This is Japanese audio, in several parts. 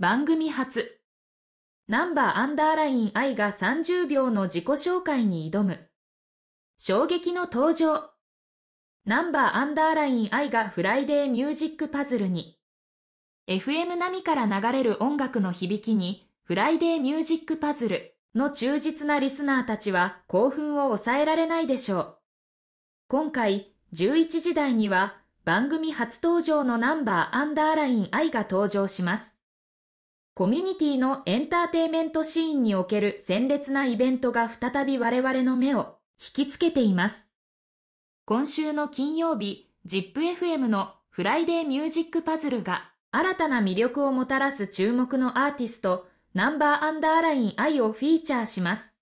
番組初ナンバーアンダーライン愛が30秒の自己紹介に挑む衝撃の登場ナンバーアンダーライン愛がフライデーミュージックパズルに FM 並みから流れる音楽の響きにフライデーミュージックパズルの忠実なリスナーたちは興奮を抑えられないでしょう今回11時台には番組初登場のナンバーアンダーライン愛が登場しますコミュニティのエンターテイメントシーンにおける鮮烈なイベントが再び我々の目を引きつけています。今週の金曜日、ZIPFM のフライデーミュージックパズルが新たな魅力をもたらす注目のアーティスト、ナンバーアンダーライン I をフィーチャーします。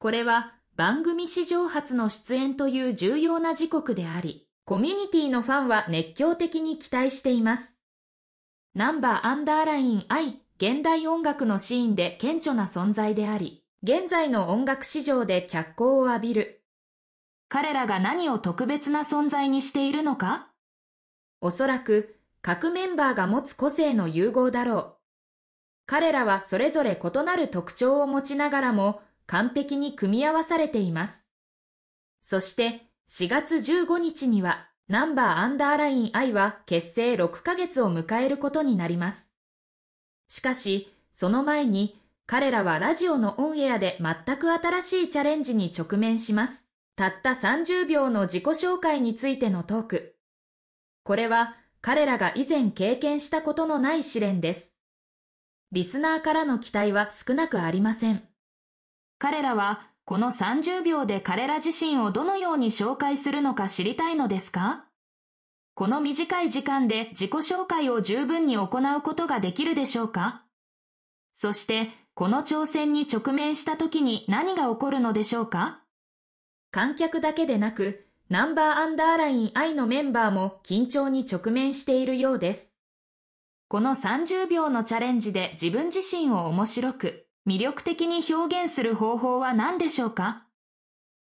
これは番組史上初の出演という重要な時刻であり、コミュニティのファンは熱狂的に期待しています。ナンバーアンダーライン I 現代音楽のシーンで顕著な存在であり、現在の音楽市場で脚光を浴びる。彼らが何を特別な存在にしているのかおそらく各メンバーが持つ個性の融合だろう。彼らはそれぞれ異なる特徴を持ちながらも完璧に組み合わされています。そして4月15日にはナンバーアンダーライン I は結成6ヶ月を迎えることになります。しかし、その前に彼らはラジオのオンエアで全く新しいチャレンジに直面します。たった30秒の自己紹介についてのトーク。これは彼らが以前経験したことのない試練です。リスナーからの期待は少なくありません。彼らはこの30秒で彼ら自身をどのように紹介するのか知りたいのですかこの短い時間で自己紹介を十分に行うことができるでしょうかそして、この挑戦に直面した時に何が起こるのでしょうか観客だけでなく、ナンバーアンダーライン I のメンバーも緊張に直面しているようです。この30秒のチャレンジで自分自身を面白く、魅力的に表現する方法は何でしょうか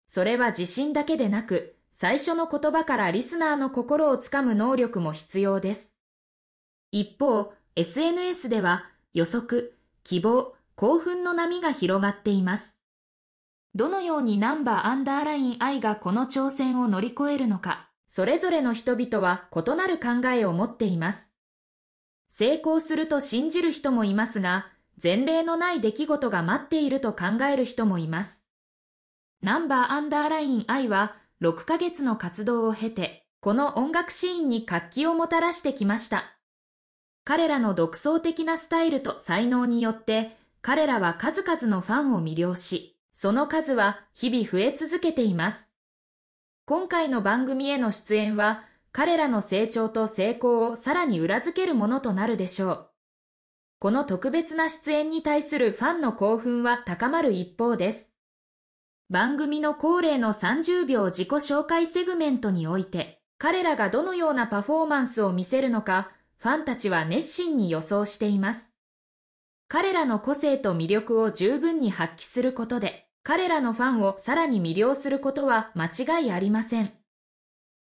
それは自信だけでなく、最初の言葉からリスナーの心をつかむ能力も必要です。一方、SNS では予測、希望、興奮の波が広がっています。どのようにナンバーアンダーライン愛がこの挑戦を乗り越えるのか、それぞれの人々は異なる考えを持っています。成功すると信じる人もいますが、前例のない出来事が待っていると考える人もいます。ナンバーアンダーライン I は6ヶ月の活動を経て、この音楽シーンに活気をもたらしてきました。彼らの独創的なスタイルと才能によって、彼らは数々のファンを魅了し、その数は日々増え続けています。今回の番組への出演は、彼らの成長と成功をさらに裏付けるものとなるでしょう。この特別な出演に対するファンの興奮は高まる一方です。番組の恒例の30秒自己紹介セグメントにおいて、彼らがどのようなパフォーマンスを見せるのか、ファンたちは熱心に予想しています。彼らの個性と魅力を十分に発揮することで、彼らのファンをさらに魅了することは間違いありません。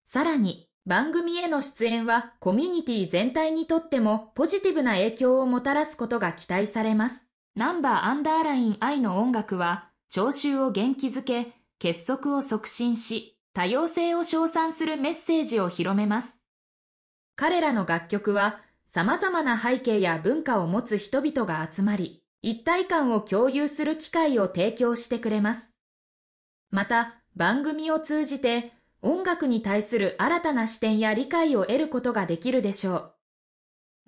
さらに、番組への出演はコミュニティ全体にとってもポジティブな影響をもたらすことが期待されます。ナンバーアンダーライン I の音楽は、聴衆を元気づけ、結束を促進し、多様性を称賛するメッセージを広めます。彼らの楽曲は、様々な背景や文化を持つ人々が集まり、一体感を共有する機会を提供してくれます。また、番組を通じて、音楽に対する新たな視点や理解を得ることができるでしょう。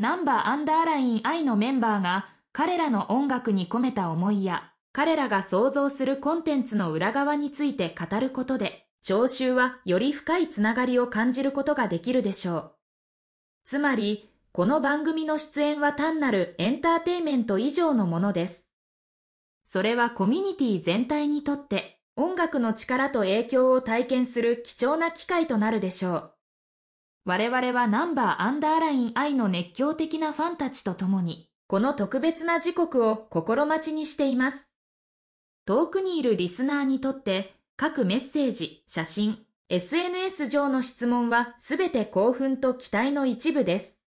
ナンバーアンダーライン I のメンバーが彼らの音楽に込めた思いや彼らが想像するコンテンツの裏側について語ることで聴衆はより深いつながりを感じることができるでしょう。つまり、この番組の出演は単なるエンターテイメント以上のものです。それはコミュニティ全体にとって音楽の力と影響を体験する貴重な機会となるでしょう。我々はナンバーアンダーライン I の熱狂的なファンたちと共に、この特別な時刻を心待ちにしています。遠くにいるリスナーにとって、各メッセージ、写真、SNS 上の質問はすべて興奮と期待の一部です。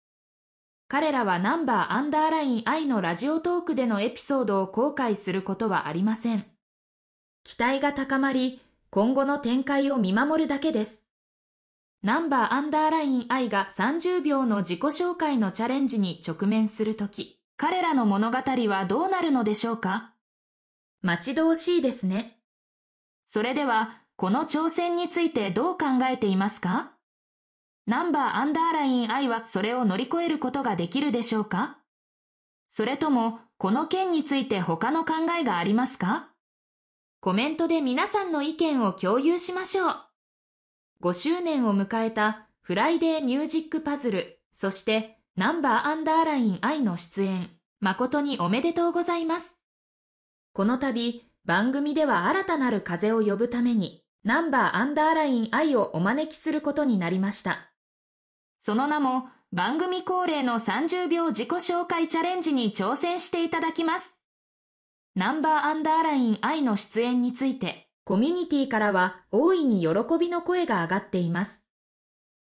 彼らはナンバーアンダーライン I のラジオトークでのエピソードを公開することはありません。期待が高まり、今後の展開を見守るだけです。ナンバーアンダーライン I が30秒の自己紹介のチャレンジに直面するとき、彼らの物語はどうなるのでしょうか待ち遠しいですね。それでは、この挑戦についてどう考えていますかナンバーアンダーライン I はそれを乗り越えることができるでしょうかそれとも、この件について他の考えがありますかコメントで皆さんの意見を共有しましょう。5周年を迎えたフライデーミュージックパズル、そしてナンバーアンダーライン愛の出演、誠におめでとうございます。この度、番組では新たなる風を呼ぶために、ナンバーアンダーライン愛をお招きすることになりました。その名も、番組恒例の30秒自己紹介チャレンジに挑戦していただきます。ナンバーアンダーライン愛の出演について、コミュニティからは大いに喜びの声が上がっています。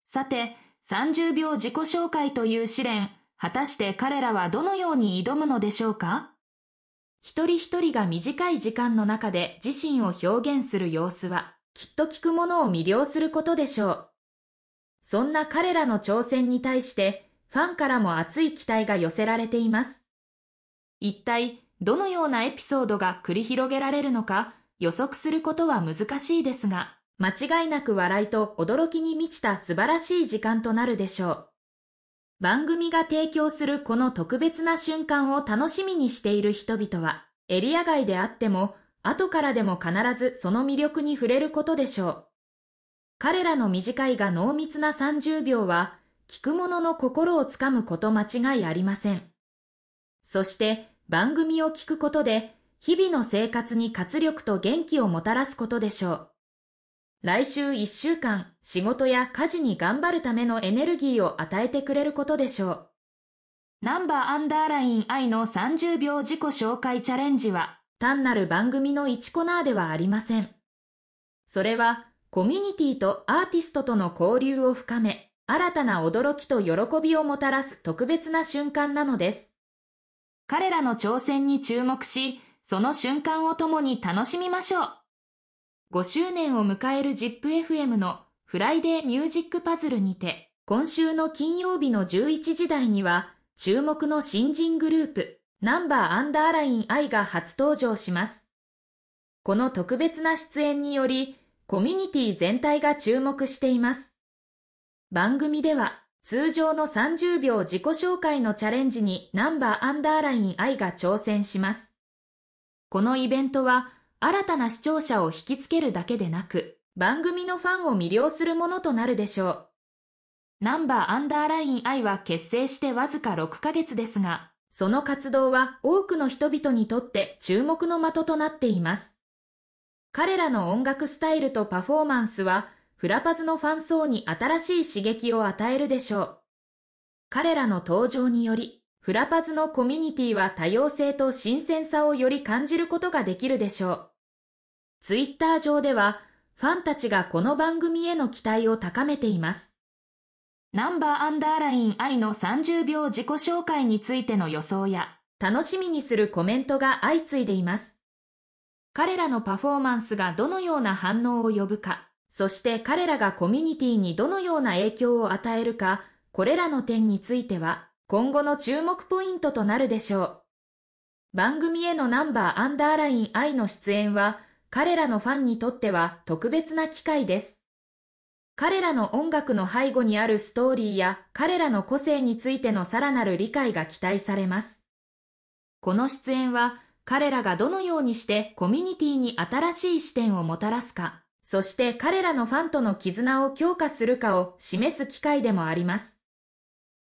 さて、30秒自己紹介という試練、果たして彼らはどのように挑むのでしょうか一人一人が短い時間の中で自身を表現する様子は、きっと聞くものを魅了することでしょう。そんな彼らの挑戦に対して、ファンからも熱い期待が寄せられています。一体、どのようなエピソードが繰り広げられるのか予測することは難しいですが、間違いなく笑いと驚きに満ちた素晴らしい時間となるでしょう。番組が提供するこの特別な瞬間を楽しみにしている人々は、エリア外であっても、後からでも必ずその魅力に触れることでしょう。彼らの短いが濃密な30秒は、聞く者の心をつかむこと間違いありません。そして、番組を聞くことで、日々の生活に活力と元気をもたらすことでしょう。来週1週間、仕事や家事に頑張るためのエネルギーを与えてくれることでしょう。ナンバーアンダーライン愛の30秒自己紹介チャレンジは、単なる番組の1コナーではありません。それは、コミュニティとアーティストとの交流を深め、新たな驚きと喜びをもたらす特別な瞬間なのです。彼らの挑戦に注目し、その瞬間を共に楽しみましょう。5周年を迎える ZIPFM のフライデーミュージックパズルにて、今週の金曜日の11時台には、注目の新人グループ、ナンバーアンダーライン I が初登場します。この特別な出演により、コミュニティ全体が注目しています。番組では、通常の30秒自己紹介のチャレンジにナンバーアンダーライン I が挑戦します。このイベントは新たな視聴者を引きつけるだけでなく、番組のファンを魅了するものとなるでしょう。ナンバーアンダーライン I は結成してわずか6ヶ月ですが、その活動は多くの人々にとって注目の的となっています。彼らの音楽スタイルとパフォーマンスはフラパズのファン層に新しい刺激を与えるでしょう。彼らの登場により、フラパズのコミュニティは多様性と新鮮さをより感じることができるでしょう。ツイッター上では、ファンたちがこの番組への期待を高めています。ナンバーアンダーライン愛の30秒自己紹介についての予想や、楽しみにするコメントが相次いでいます。彼らのパフォーマンスがどのような反応を呼ぶか、そして彼らがコミュニティにどのような影響を与えるか、これらの点については、今後の注目ポイントとなるでしょう。番組へのナンバーアンダーライン I の出演は、彼らのファンにとっては特別な機会です。彼らの音楽の背後にあるストーリーや彼らの個性についてのさらなる理解が期待されます。この出演は彼らがどのようにしてコミュニティに新しい視点をもたらすか、そして彼らのファンとの絆を強化するかを示す機会でもあります。